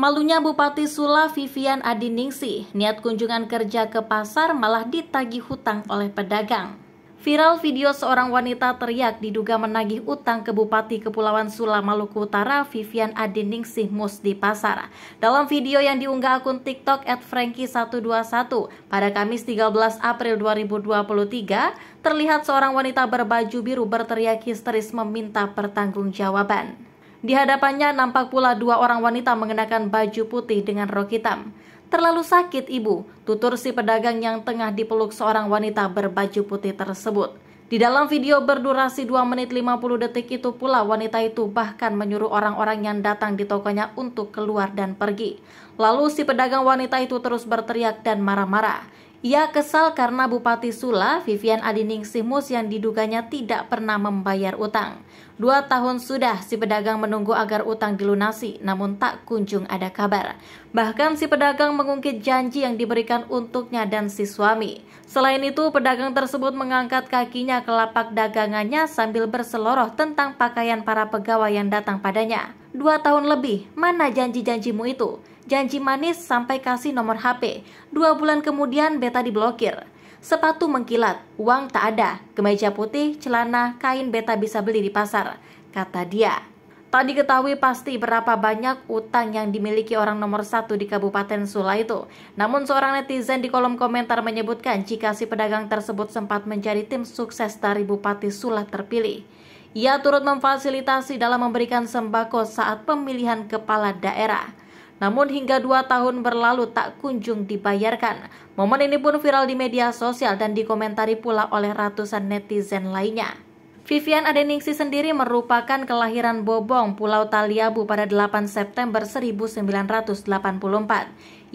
Malunya Bupati Sula Vivian Adiningsi, niat kunjungan kerja ke pasar malah ditagih hutang oleh pedagang. Viral video seorang wanita teriak diduga menagih utang ke Bupati Kepulauan Sula Maluku Utara Vivian Adiningsih Mus di pasar. Dalam video yang diunggah akun TikTok at Frankie121 pada Kamis 13 April 2023, terlihat seorang wanita berbaju biru berteriak histeris meminta pertanggungjawaban. Di hadapannya nampak pula dua orang wanita mengenakan baju putih dengan rok hitam. Terlalu sakit ibu, tutur si pedagang yang tengah dipeluk seorang wanita berbaju putih tersebut. Di dalam video berdurasi 2 menit 50 detik itu pula wanita itu bahkan menyuruh orang-orang yang datang di tokonya untuk keluar dan pergi. Lalu si pedagang wanita itu terus berteriak dan marah-marah. Ia kesal karena Bupati Sula, Vivian Adining Mus yang diduganya tidak pernah membayar utang. Dua tahun sudah si pedagang menunggu agar utang dilunasi, namun tak kunjung ada kabar. Bahkan si pedagang mengungkit janji yang diberikan untuknya dan si suami. Selain itu, pedagang tersebut mengangkat kakinya ke lapak dagangannya sambil berseloroh tentang pakaian para pegawai yang datang padanya. Dua tahun lebih, mana janji-janjimu itu? janji manis sampai kasih nomor HP. Dua bulan kemudian Beta diblokir. Sepatu mengkilat, uang tak ada, kemeja putih, celana, kain Beta bisa beli di pasar, kata dia. Tak diketahui pasti berapa banyak utang yang dimiliki orang nomor satu di Kabupaten Sula itu. Namun seorang netizen di kolom komentar menyebutkan jika si pedagang tersebut sempat menjadi tim sukses dari Bupati Sula terpilih. Ia turut memfasilitasi dalam memberikan sembako saat pemilihan kepala daerah. Namun hingga dua tahun berlalu tak kunjung dibayarkan. Momen ini pun viral di media sosial dan dikomentari pula oleh ratusan netizen lainnya. Vivian Adeningsi sendiri merupakan kelahiran Bobong, Pulau Taliabu pada 8 September 1984.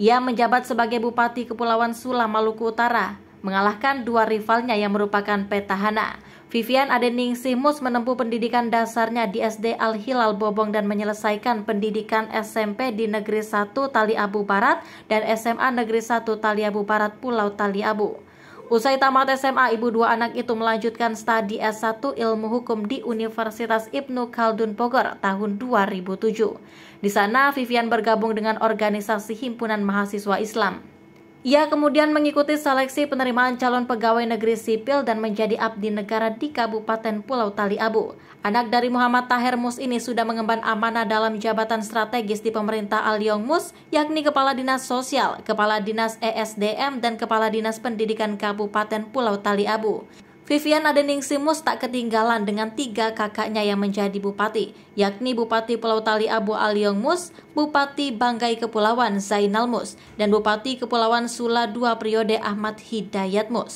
Ia menjabat sebagai Bupati Kepulauan Sula, Maluku Utara, mengalahkan dua rivalnya yang merupakan petahana. Vivian Adening Simus menempuh pendidikan dasarnya di SD Al-Hilal Bobong dan menyelesaikan pendidikan SMP di Negeri 1 Tali Abu Barat dan SMA Negeri 1 Tali Abu Barat Pulau Tali Abu. Usai tamat SMA, ibu dua anak itu melanjutkan studi S1 Ilmu Hukum di Universitas Ibnu Khaldun Bogor tahun 2007. Di sana, Vivian bergabung dengan organisasi Himpunan Mahasiswa Islam. Ia kemudian mengikuti seleksi penerimaan calon pegawai negeri sipil dan menjadi abdi negara di Kabupaten Pulau Taliabu. Anak dari Muhammad Taher Mus ini sudah mengemban amanah dalam jabatan strategis di pemerintah Aliong Mus, yakni Kepala Dinas Sosial, Kepala Dinas ESDM, dan Kepala Dinas Pendidikan Kabupaten Pulau Taliabu. Vivian Adening tak ketinggalan dengan tiga kakaknya yang menjadi bupati, yakni Bupati Pulau Tali Abu Aliong Mus, Bupati Banggai Kepulauan Zainal Mus, dan Bupati Kepulauan Sula dua periode Ahmad Hidayat Mus.